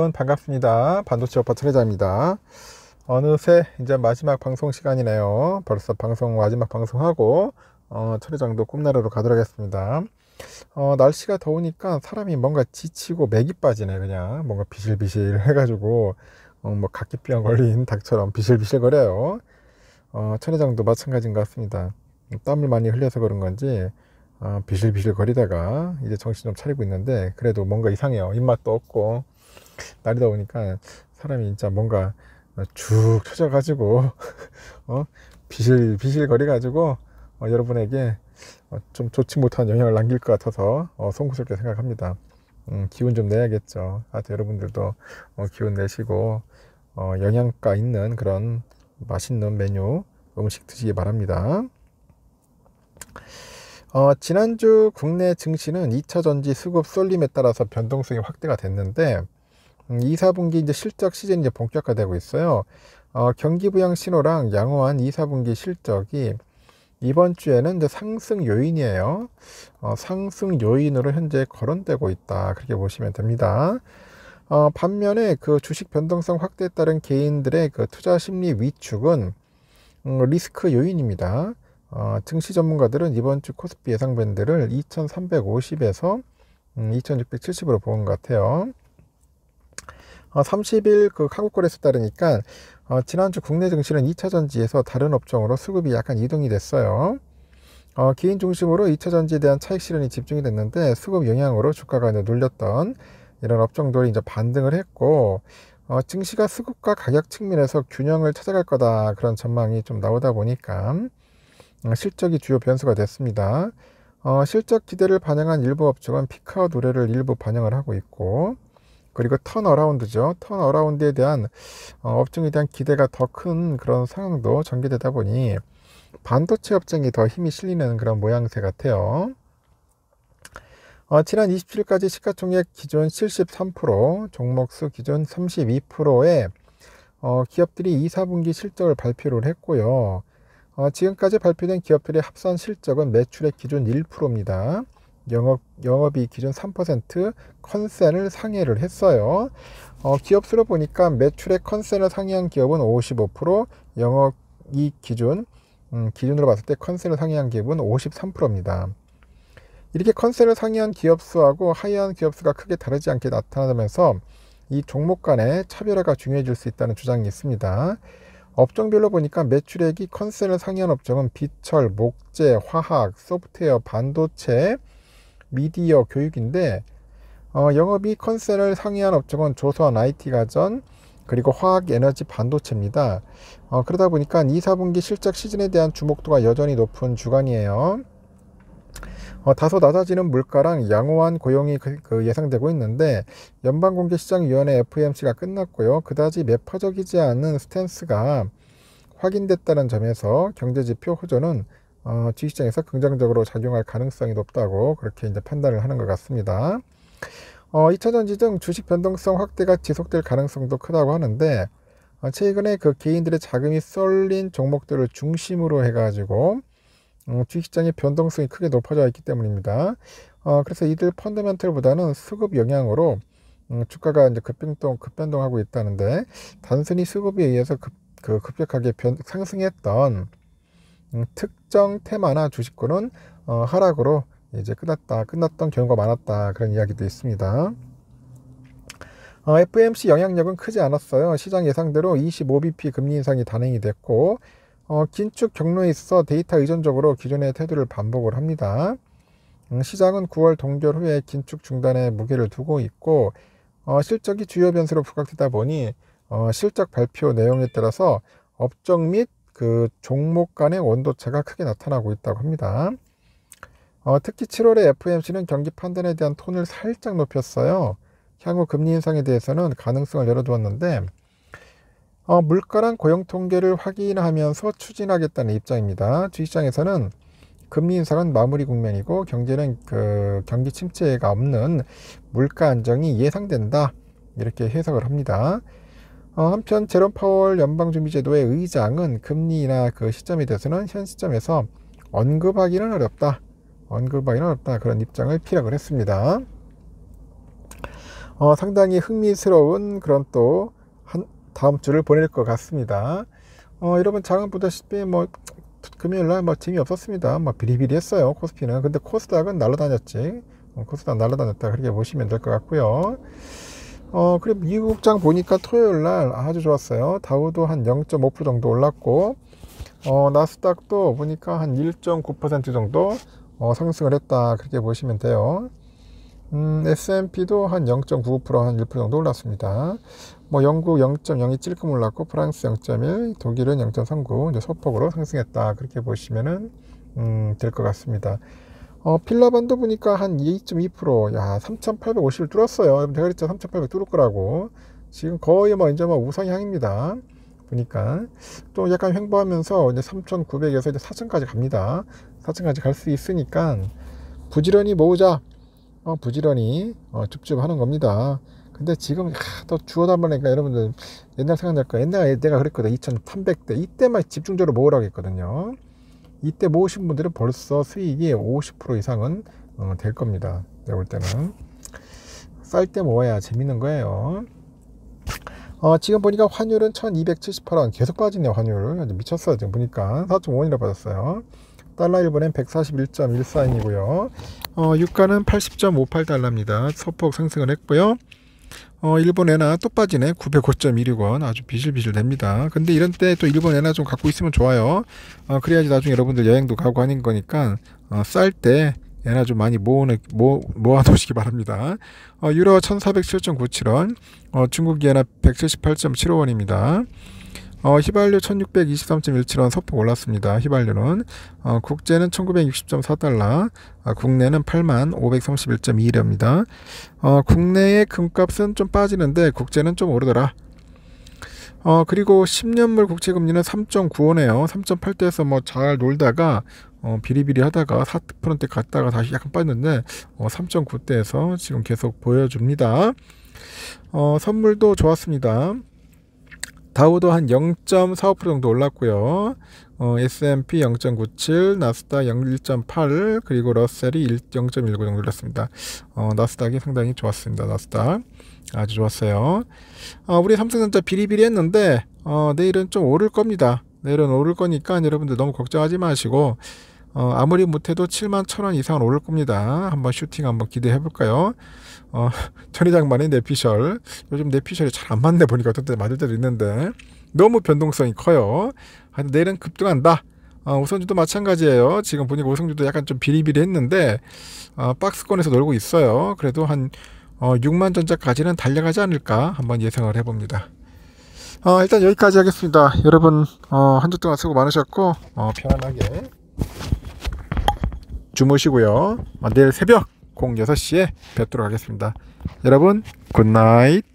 여러분 반갑습니다. 반도체 오빠 철회자입니다. 어느새 이제 마지막 방송 시간이네요. 벌써 방송 마지막 방송하고 어, 철회장도 꿈나라로 가도록 하겠습니다. 어, 날씨가 더우니까 사람이 뭔가 지치고 맥이 빠지네 그냥 뭔가 비실비실 해가지고 어, 뭐 각기병 걸린 닭처럼 비실비실 거려요. 어, 철회장도 마찬가지인 것 같습니다. 땀을 많이 흘려서 그런 건지 아, 어, 비실비실 거리다가 이제 정신 좀 차리고 있는데 그래도 뭔가 이상해요 입맛도 없고 날이다 보니까 사람이 진짜 뭔가 쭉 쳐져가지고 어? 비실 비실거리 가지고 어, 여러분에게 어, 좀 좋지 못한 영향을 남길 것 같아서 어, 송구스럽게 생각합니다. 음, 기운 좀 내야겠죠. 아, 여러분들도 어, 기운 내시고 어, 영양가 있는 그런 맛있는 메뉴 음식 드시기 바랍니다. 어, 지난주 국내 증시는 2차 전지 수급 쏠림에 따라서 변동성이 확대가 됐는데 2, 음, 사분기 이제 실적 시즌이 제 본격화되고 있어요. 어, 경기 부양 신호랑 양호한 2, 사분기 실적이 이번 주에는 이제 상승 요인이에요. 어, 상승 요인으로 현재 거론되고 있다. 그렇게 보시면 됩니다. 어, 반면에 그 주식 변동성 확대에 따른 개인들의 그 투자 심리 위축은 음, 리스크 요인입니다. 어, 증시 전문가들은 이번 주 코스피 예상 밴드를 2350에서 음, 2670으로 보는 것 같아요. 어, 30일 그 한국거래소 따르니까 어, 지난주 국내 증시는 2차전지에서 다른 업종으로 수급이 약간 이동이 됐어요. 어, 개인 중심으로 2차전지에 대한 차익 실현이 집중이 됐는데 수급 영향으로 주가가 이제 눌렸던 이런 업종들이 이제 반등을 했고 어, 증시가 수급과 가격 측면에서 균형을 찾아갈 거다 그런 전망이 좀 나오다 보니까 어, 실적이 주요 변수가 됐습니다. 어, 실적 기대를 반영한 일부 업종은 피카와 노래를 일부 반영을 하고 있고 그리고 턴어라운드죠. 턴어라운드에 대한 어, 업종에 대한 기대가 더 큰 그런 상황도 전개되다 보니 반도체 업종이 더 힘이 실리는 그런 모양새 같아요. 어, 지난 27일까지 시가총액 기준 73%, 종목수 기준 32%의 어, 기업들이 2, 4분기 실적을 발표를 했고요. 어, 지금까지 발표된 기업들의 합산 실적은 매출액 기준 1%입니다. 영업 영업이 기준 3% 컨센을 상회를 했어요. 어, 기업 수로 보니까 매출의 컨센을 상회한 기업은 55%, 영업이 기준 음, 기준으로 봤을 때 컨센을 상회한 기업은 53%입니다. 이렇게 컨센을 상회한 기업 수하고 하회한 기업 수가 크게 다르지 않게 나타나면서 이 종목 간의 차별화가 중요해질 수 있다는 주장이 있습니다. 업종별로 보니까 매출액이 컨센을 상회한 업종은 비철, 목재, 화학, 소프트웨어, 반도체, 미디어 교육인데 어, 영업이 컨셉을 상의한 업종은 조선 IT 가전 그리고 화학 에너지 반도체입니다. 어, 그러다 보니까 2, 4분기 실적 시즌에 대한 주목도가 여전히 높은 주간이에요. 어, 다소 낮아지는 물가랑 양호한 고용이 그, 그 예상되고 있는데 연방공개시장위원회 FOMC가 끝났고요. 그다지 매파적이지 않은 스탠스가 확인됐다는 점에서 경제지표 호조는 어, 주식시장에서 긍정적으로 작용할 가능성이 높다고 그렇게 이제 판단을 하는 것 같습니다. 어, 2차전지 등 주식 변동성 확대가 지속될 가능성도 크다고 하는데 어, 최근에 그 개인들의 자금이 쏠린 종목들을 중심으로 해가지고 어, 주식시장의 변동성이 크게 높아져 있기 때문입니다. 어, 그래서 이들 펀더멘털보다는 수급 영향으로 음, 주가가 이제 급변동, 급변동하고 있다는데 단순히 수급에 의해서 급, 그 급격하게 변, 상승했던 음, 특정 테마나 주식권은 어, 하락으로 이제 끝났다 끝났던 경우가 많았다 그런 이야기도 있습니다. 어, FMC 영향력은 크지 않았어요. 시장 예상대로 25bp 금리 인상이 단행이 됐고 어, 긴축 경로에 있어 데이터 의존적으로 기존의 태도를 반복을 합니다. 음, 시장은 9월 동결 후에 긴축 중단에 무게를 두고 있고 어, 실적이 주요 변수로 부각되다 보니 어, 실적 발표 내용에 따라서 업종 및그 종목 간의 온도차가 크게 나타나고 있다고 합니다. 어, 특히 7월에 FOMC는 경기 판단에 대한 톤을 살짝 높였어요. 향후 금리 인상에 대해서는 가능성을 열어두었는데 어, 물가랑 고용 통계를 확인하면서 추진하겠다는 입장입니다. 주식장에서는 시 금리 인상은 마무리 국면이고 경제는 그 경기 침체가 없는 물가 안정이 예상된다 이렇게 해석을 합니다. 어, 한편 제롬 파월 연방준비제도의 의장은 금리나 그 시점에 대해서는 현 시점에서 언급하기는 어렵다. 언급하기는 어렵다. 그런 입장을 피력을 했습니다. 어, 상당히 흥미스러운 그런 또 한, 다음 주를 보낼 것 같습니다. 어, 여러분 장은 보다시피 뭐 금요일날 뭐 짐이 없었습니다. 뭐 비리비리했어요 코스피는. 근데 코스닥은 날라다녔지. 어, 코스닥 날라다녔다 그렇게 보시면 될 것 같고요. 어, 그고 미국장 보니까 토요일 날 아주 좋았어요. 다우도 한 0.5% 정도 올랐고 어, 나스닥도 보니까 한 1.9% 정도 어, 상승을 했다 그렇게 보시면 돼요. 음, S&P도 한 0.95%한 1% 정도 올랐습니다. 뭐 영국 0.02 찔끔 올랐고 프랑스 0.1, 독일은 0.39 이제 소폭으로 상승했다 그렇게 보시면은 음, 될 것 같습니다. 어, 필라반도 보니까 한 2.2%, 야, 3,850을 뚫었어요. 여 제가 그랬죠. 3,800 뚫을 거라고. 지금 거의 뭐, 이제 뭐, 우상향입니다. 보니까. 또 약간 횡보하면서 이제 3,900에서 이제 4,000까지 갑니다. 4,000까지 갈 수 있으니까, 부지런히 모으자. 어, 부지런히, 어, 줍줍 하는 겁니다. 근데 지금, 야, 또 주워다 보니까 여러분들 옛날 생각날 거예요. 옛날에 내가 그랬거든. 2,300대. 이때만 집중적으로 모으라고 했거든요. 이때 모으신 분들은 벌써 수익이 50% 이상은 어, 될 겁니다. 내볼 때는 쌀 때 모아야 재밌는 거예요. 어, 지금 보니까 환율은 1278원 계속 빠지네요 환율 미쳤어요 지금 보니까 4.5원이라 빠졌어요 달러 일본엔 141.14원이고요 어, 유가는 80.58달러입니다 소폭 상승을 했고요 어, 일본 엔화 또 빠지네. 905.16원. 아주 비실비실 됩니다. 근데 이런 때 또 일본 엔화 좀 갖고 있으면 좋아요. 어, 그래야지 나중에 여러분들 여행도 가고 하는 거니까, 어, 쌀 때 엔화 좀 많이 모으는, 모, 모아놓으시기 바랍니다. 어, 유로 1407.97원. 어, 중국 엔화 178.75원입니다. 어, 휘발유 1623.17원 서폭 올랐습니다. 휘발유는 어, 국제는 1960.4달러, 아, 국내는 8만 531.2래입니다. 어, 국내의 금값은 좀 빠지는데 국제는 좀 오르더라. 어, 그리고 10년물 국채금리는 3.95네요. 3.8대에서 뭐 잘 놀다가 어, 비리비리 하다가 4%대 갔다가 다시 약간 빠졌는데 어, 3.9대에서 지금 계속 보여줍니다. 어, 선물도 좋았습니다. 다우도 한 0.45% 정도 올랐고요. 어, S&P 0.97, 나스닥 1.8, 그리고 러셀이 0.19 정도 올랐습니다. 어, 나스닥이 상당히 좋았습니다. 나스닥 아주 좋았어요. 어, 우리 삼성전자 비리비리 했는데 어, 내일은 좀 오를 겁니다. 내일은 오를 거니까 여러분들 너무 걱정하지 마시고 어, 아무리 못해도 7만 천 원 이상은 오를 겁니다. 한번 슈팅 한번 기대해 볼까요? 어, 천의장만의 내피셜. 요즘 내피셜이 잘 안 맞네 보니까 어떤 때 맞을 때도 있는데 너무 변동성이 커요. 하여튼 내일은 급등한다. 어, 우선주도 마찬가지예요. 지금 보니까 우선주도 약간 좀 비리비리했는데 어, 박스권에서 놀고 있어요. 그래도 한 어, 6만 전자까지는 달려가지 않을까 한번 예상을 해봅니다. 어, 일단 여기까지 하겠습니다. 여러분 어, 한 주 동안 수고 많으셨고 어, 편안하게 주무시고요. 내일 새벽 06시에 뵙도록 하겠습니다. 여러분 굿나잇